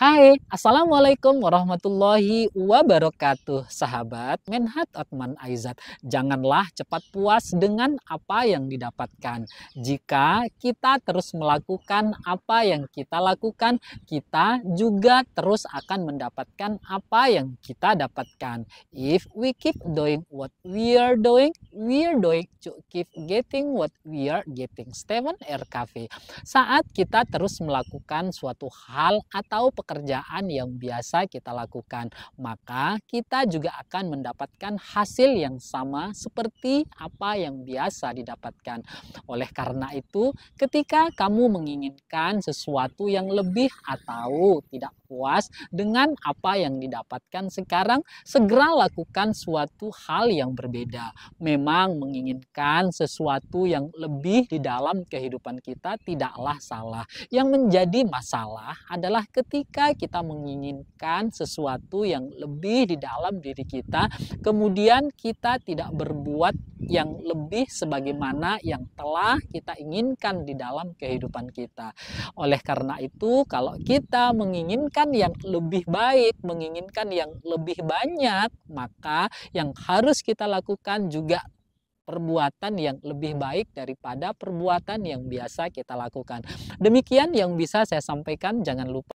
Hai, Assalamualaikum warahmatullahi wabarakatuh Sahabat Menhat Otman Aizat Janganlah cepat puas dengan apa yang didapatkan Jika kita terus melakukan apa yang kita lakukan Kita juga terus akan mendapatkan apa yang kita dapatkan If we keep doing what we are doing We are doing to keep getting what we are getting Stephen R. Cafe Saat kita terus melakukan suatu hal atau pekerjaan pekerjaan yang biasa kita lakukan, maka kita juga akan mendapatkan hasil yang sama seperti apa yang biasa didapatkan. Oleh karena itu, ketika kamu menginginkan sesuatu yang lebih atau tidak puas dengan apa yang didapatkan sekarang, segera lakukan suatu hal yang berbeda. Memang menginginkan sesuatu yang lebih di dalam kehidupan kita tidaklah salah. Yang menjadi masalah adalah ketika ketika kita menginginkan sesuatu yang lebih di dalam diri kita, kemudian kita tidak berbuat yang lebih sebagaimana yang telah kita inginkan di dalam kehidupan kita. Oleh karena itu, kalau kita menginginkan yang lebih baik, menginginkan yang lebih banyak, maka yang harus kita lakukan juga perbuatan yang lebih baik daripada perbuatan yang biasa kita lakukan. Demikian yang bisa saya sampaikan, jangan lupa.